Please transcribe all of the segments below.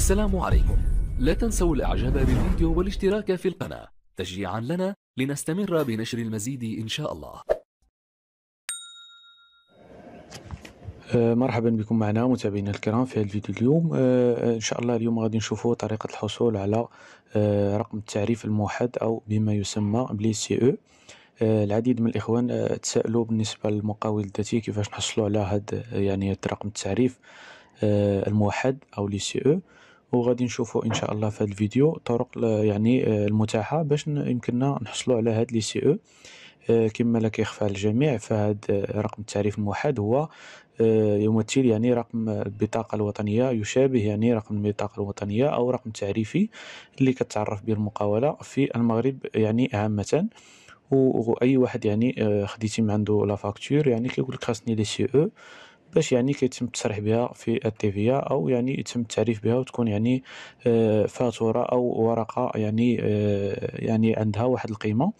السلام عليكم لا تنسوا الاعجاب بالفيديو والاشتراك في القناة تشجيعا لنا لنستمر بنشر المزيد ان شاء الله أه، مرحبا بكم معنا متابعينا الكرام في هذا الفيديو اليوم أه، أه، ان شاء الله اليوم غادي نشوفوا طريقه الحصول على رقم التعريف الموحد او بما يسمى بلي سي او العديد من الاخوان تسالوا بالنسبه للمقاول الذاتي كيفاش نحصلوا على هذا يعني رقم التعريف الموحد او لي سي او وغادي نشوفوا ان شاء الله في هذا الفيديو الطرق يعني آه، المتاحه باش يمكننا نحصلوا على هذا لي سي او آه، كما لا كيخفى على الجميع فهذا آه، رقم التعريف الموحد هو يمثل يعني رقم البطاقة الوطنية يشابه يعني رقم البطاقة الوطنية أو رقم تعريفي اللي كتعرف به المقاولة في المغرب يعني عامة واي واحد يعني خديتي من عنده لا فاكتور يعني كيقول لك خاصني لي سي او باش يعني كيتم التصريح بها في التيفيا او يعني يتم التعريف بها وتكون يعني آه، فاتوره او ورقه يعني آه، يعني عندها واحد القيمه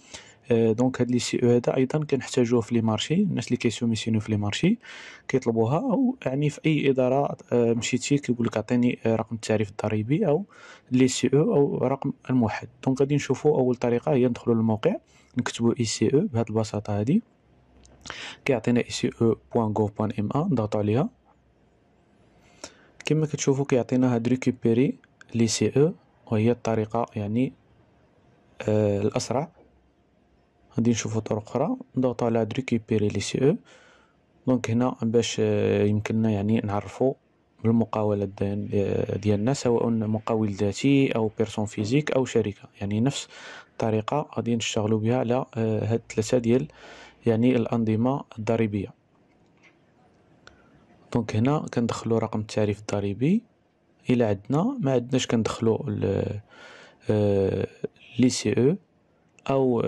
آه، دونك هاد لي سي او هذا ايضا كنحتاجوه في لي مارشي الناس اللي كيسوميسيونو في لي مارشي كيطلبوها او يعني في اي اداره مشيتي كيقول لك عطيني رقم التعريف الضريبي او لي سي او او رقم الموحد دونك غادي نشوفو اول طريقه هي ندخلو للموقع نكتبو اي سي او بهاد البساطه هذه كيعطينا ا نضغطو عليها كما كتشوفوا كيعطينا هاد ريكوبيري لي سي او وهي الطريقه يعني آه الاسرع غادي نشوفوا طرق اخرى نضغط على هاد ريكوبيري لي سي او دونك هنا باش آه، يمكننا يعني نعرفوا بالمقاولة آه، ديالنا سواء مقاول ذاتي او بيرسون فيزيك او شركه يعني نفس الطريقه غادي نشتغلوا بها على آه، هاد ثلاثه ديال يعني الأنظمة الضريبية دونك هنا كندخلو رقم التعريف الضريبي الى عندنا ما عندناش كندخلو آه، لي سي او او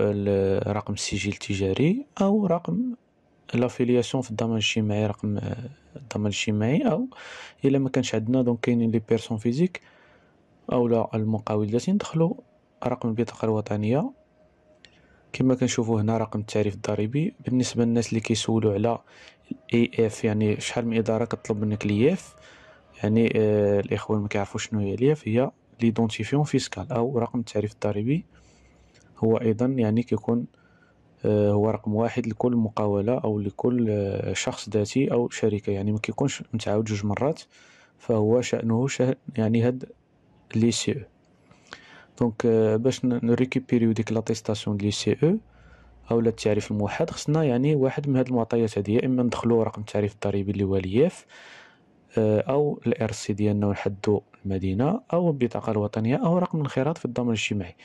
رقم السجل التجاري او رقم لافيلياسيون في الضمان الاجتماعي رقم آه، الضمان الاجتماعي او الا ما كانش عندنا دونك كاينين لي بيرسون فيزيك او لا المقاول ندخلو رقم البطاقه الوطنيه كما كنشوفوا هنا رقم التعريف الضريبي بالنسبه للناس اللي كيسولوا على اي اف يعني شحال من اداره كطلب منك لي اف يعني آه الاخوان ما كيعرفوش شنو هي الياف اف هي ليدونتيفيون فيسكال او رقم التعريف الضريبي هو ايضا يعني كيكون آه هو رقم واحد لكل مقاوله او لكل آه شخص ذاتي او شركه يعني ما كيكونش متعاود جوج مرات فهو شانه شأن يعني هاد لي سي e. دونك euh, باش نريكوبيريو ديك لاتيستاسيون ديال سي او او التعريف الموحد خصنا يعني واحد من هاد المعطيات هادي يا اما ندخلو رقم التعريف الضريبي اللي هو الياف آه، او الار سي ديالنا ونحدو المدينه او البطاقه الوطنيه او رقم الانخراط في الضمان الاجتماعي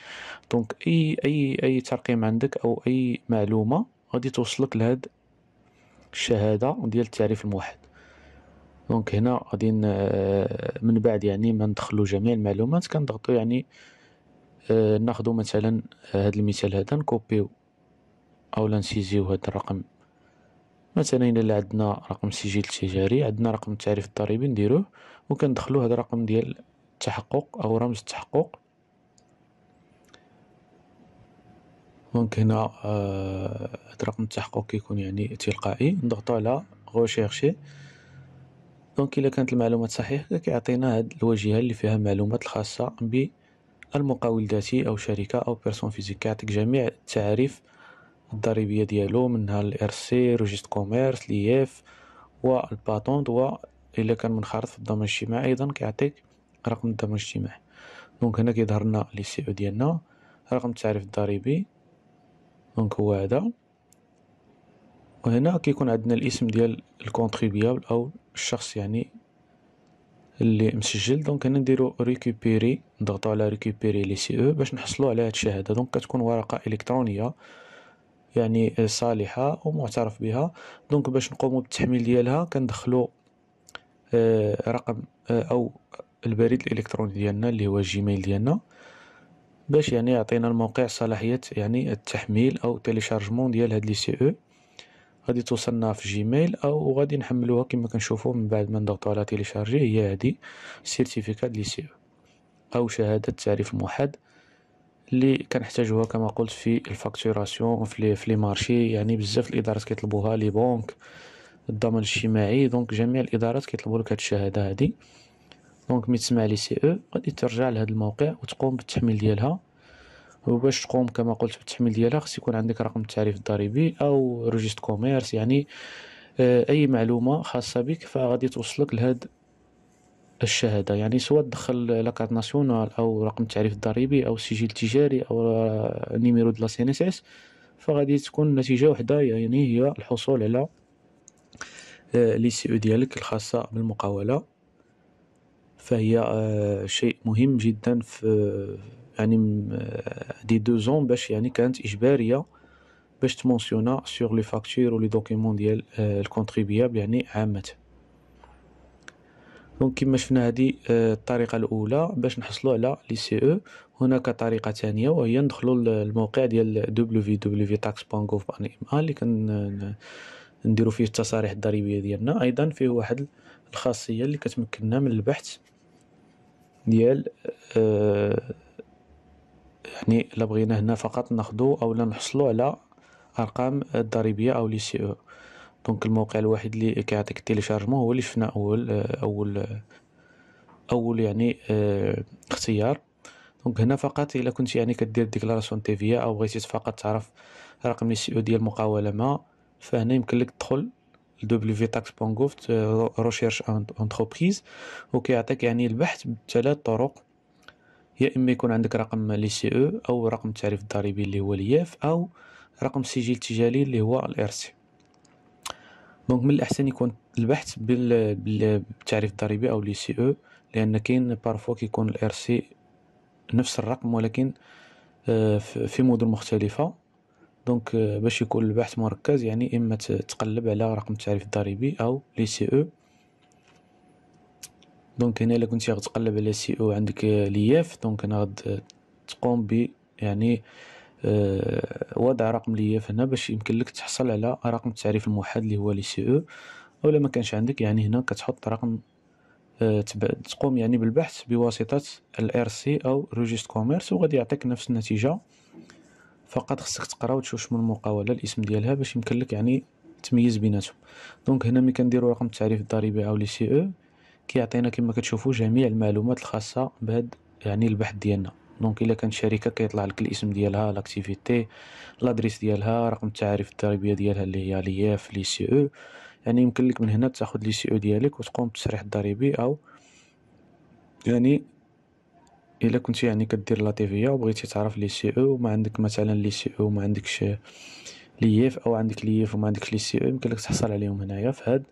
دونك اي اي اي ترقيم عندك او اي معلومه غادي توصلك لهاد الشهاده ديال التعريف الموحد دونك هنا غادي آه، من بعد يعني ما ندخلو جميع المعلومات كنضغطو يعني آه، ناخدو مثلا آه، هاد المثال هذا نكوبيو اولا نسيزيو هاد الرقم مثلا الا عندنا رقم سجل تجاري عندنا رقم التعريف الضريبي نديروه وكندخلو هاد الرقم ديال التحقق او رمز التحقق دونك هنا آه رقم التحقق كيكون يعني تلقائي نضغطو على غوشيرشي دونك الا كانت المعلومات صحيحه كيعطينا هاد الواجهه اللي فيها المعلومات الخاصه ب المقاول الذاتي أو شركة أو بيرسون فيزيك كيعطيك جميع التعريف الضريبية ديالو منها الار سي روجيست كوميرس اف والباتونت و الا كان منخرط في الضمان الاجتماعي ايضا كيعطيك رقم الضمان الاجتماعي دونك هنا كيظهر لنا لي سي او ديالنا رقم التعريف الضريبي دونك هو هذا وهنا كيكون عندنا الاسم ديال الكونتريبيابل او الشخص يعني اللي مسجل دونك هنا نديرو ريكوبيري نضغطو على ريكوبيري لي سي او باش نحصلو على هاد الشهاده دونك كتكون ورقه الكترونيه يعني صالحه ومعترف بها دونك باش نقومو بالتحميل ديالها كندخلو آه، رقم آه، او البريد الالكتروني ديالنا اللي هو جيميل ديالنا باش يعني يعطينا الموقع صلاحيه يعني التحميل او تيليشارجمون ديال هاد لي سي او غادي توصلنا في جيميل او غادي نحملوها كما كنشوفوا من بعد ما نضغطوا على تيليشارجي هي هذه سيرتيفيكات سي او شهاده تعريف موحد اللي كنحتاجوها كما قلت في الفاكتوراسيون في لي مارشي يعني بزاف الادارات كيطلبوها لي بونك الضمان الاجتماعي دونك جميع الادارات كيطلبوا لك هاد الشهاده هادي دونك ملي تسمع لي سي او غادي ترجع لهذا الموقع وتقوم بالتحميل ديالها وباش تقوم كما قلت بالتحميل ديالها خص يكون عندك رقم التعريف الضريبي او روجيست كوميرس يعني آه، اي معلومه خاصه بك فغادي توصلك لهاد الشهاده يعني سواء تدخل لاكارت ناسيونال او رقم التعريف الضريبي او السجل التجاري او نيميرو دو لا سي ان اس اس فغادي تكون النتيجه وحده يعني هي الحصول على لي سي او ديالك الخاصه بالمقاوله فهي آه، شيء مهم جدا في يعني دي دو زون باش يعني كانت اجباريه باش تمونسيونا سور لي فاكتور ولي دوكيمون ديال آه، الكونتريبيابل يعني عامه دونك كما شفنا هذه آه، الطريقه الاولى باش نحصلوا على لي سي او هناك طريقه ثانيه وهي ندخلوا للموقع ديال www.tax.gov.ma اللي كن نديروا فيه التصاريح الضريبيه ديالنا ايضا فيه واحد الخاصيه اللي كتمكننا من البحث ديال آه، يعني الا بغينا هنا فقط ناخدو لا نحصلو على ارقام الضريبيه او لي سي او دونك الموقع الوحيد اللي كيعطيك التيليشارجمون هو اللي شفنا اول اول اول يعني اه اختيار دونك هنا فقط الا كنت يعني كدير ديكلاراسيون في إيه او بغيتي فقط تعرف رقم لي سي او ديال المقاوله ما فهنا يمكن لك تدخل www.tax.gov آه، recherche entreprise وكيعطيك يعني البحث بثلاث طرق يا اما يكون عندك رقم لي سي او او رقم التعريف الضريبي اللي هو الياف او رقم السجل التجاري اللي هو الار سي دونك من الاحسن يكون البحث بالتعريف الضريبي او لي سي او لان كاين بارفوا كيكون الار سي نفس الرقم ولكن آه، في مدن مختلفه دونك آه، باش يكون البحث مركز يعني اما تقلب على رقم التعريف الضريبي او لي سي او دونك هنا الا كنتي غتقلب على سي او عندك لياف دونك هنا تقوم ب يعني آه وضع رقم لياف هنا باش يمكن لك تحصل على رقم التعريف الموحد اللي هو لي سي او او ما كانش عندك يعني هنا كتحط رقم آه تقوم يعني بالبحث بواسطه الار سي او روجيست كوميرس وغادي يعطيك نفس النتيجه فقط خصك تقرا وتشوف شنو المقاوله الاسم ديالها باش يمكن لك يعني تميز بيناتهم دونك هنا ملي كنديرو رقم التعريف الضريبي او لي سي او كيعطينا كما كتشوفوا جميع المعلومات الخاصه بهاد يعني البحث ديالنا دونك الا كانت شركه كيطلع لك الاسم ديالها لاكتيفيتي لادريس ديالها رقم التعريف الضريبيه ديالها اللي هي لي اف لي سي او يعني يمكن لك من هنا تاخذ لي سي او e e ديالك وتقوم بالتصريح الضريبي او يعني الا كنتي يعني كدير لا في وبغيتي تعرف لي سي او وما عندك مثلا لي سي e او ما عندكش ليف او عندك ليف وما عندكش لي سي او يمكن لك تحصل عليهم هنايا في هاد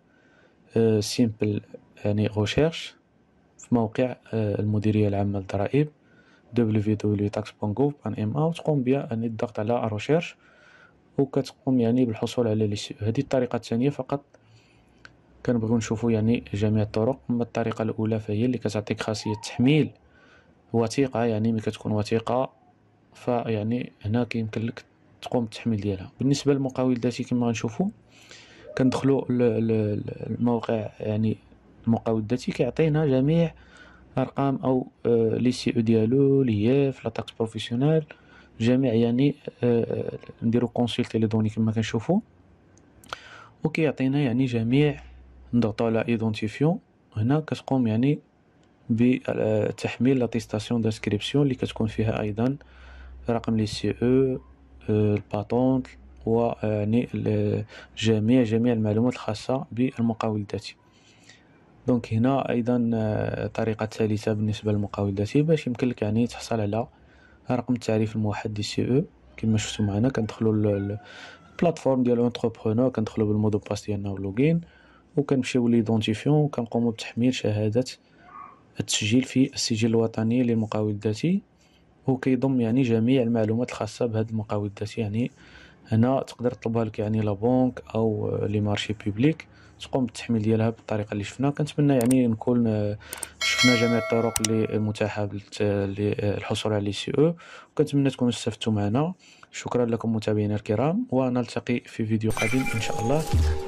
سيمبل آه، يعني غوشيرش في موقع آه، المديرية العامة للضرائب www.tax.gov.ma وتقوم بها يعني الضغط على روشيرش وكتقوم يعني بالحصول على هذه الطريقة الثانية فقط كنبغيو نشوفو يعني جميع الطرق اما الطريقة الاولى فهي اللي كتعطيك خاصية تحميل وثيقة يعني ملي كتكون وثيقة فيعني هنا كيمكن لك تقوم بالتحميل ديالها بالنسبة للمقاول الذاتي كما غنشوفو كندخلو الموقع يعني مقاوداتك كيعطينا جميع ارقام او آه، لي سي او ديالو لي اف لا تاكس بروفيسيونيل جميع يعني آه، آه، نديرو كونسلتي لي دوني كما كنشوفو وكيعطينا يعني جميع نضغطو على ايدونتيفيون هنا كتقوم يعني بتحميل لاتيستاسيون دانسكريبسيون اللي كتكون فيها ايضا رقم لي سي او الباطونت يعني جميع جميع المعلومات الخاصه بالمقاول الذاتي دونك هنا ايضا آه، طريقه ثالثه بالنسبه الذاتي باش يمكن لك يعني تحصل على رقم التعريف الموحد دي سي او كما شفتوا معنا كندخلوا البلاتفورم ديال اونتربرونور كندخلوا بالمودو باس ديالنا واللوغين وكنمشيو ليدونتيفيون وكنقوموا بتحميل شهاده التسجيل في السجل الوطني للمقاول الذاتي وكيضم يعني جميع المعلومات الخاصه بهذا المقاول الذاتي يعني هنا تقدر تطلبها لك يعني لا بونك او لي مارشي بيبليك تقوم بالتحميل ديالها بالطريقه اللي شفنا كنتمنى يعني نكون آه، شفنا جميع الطرق اللي متاحه للحصول آه، على سي او وكنتمنى تكونوا استفدتوا معنا شكرا لكم متابعينا الكرام ونلتقي في فيديو قادم ان شاء الله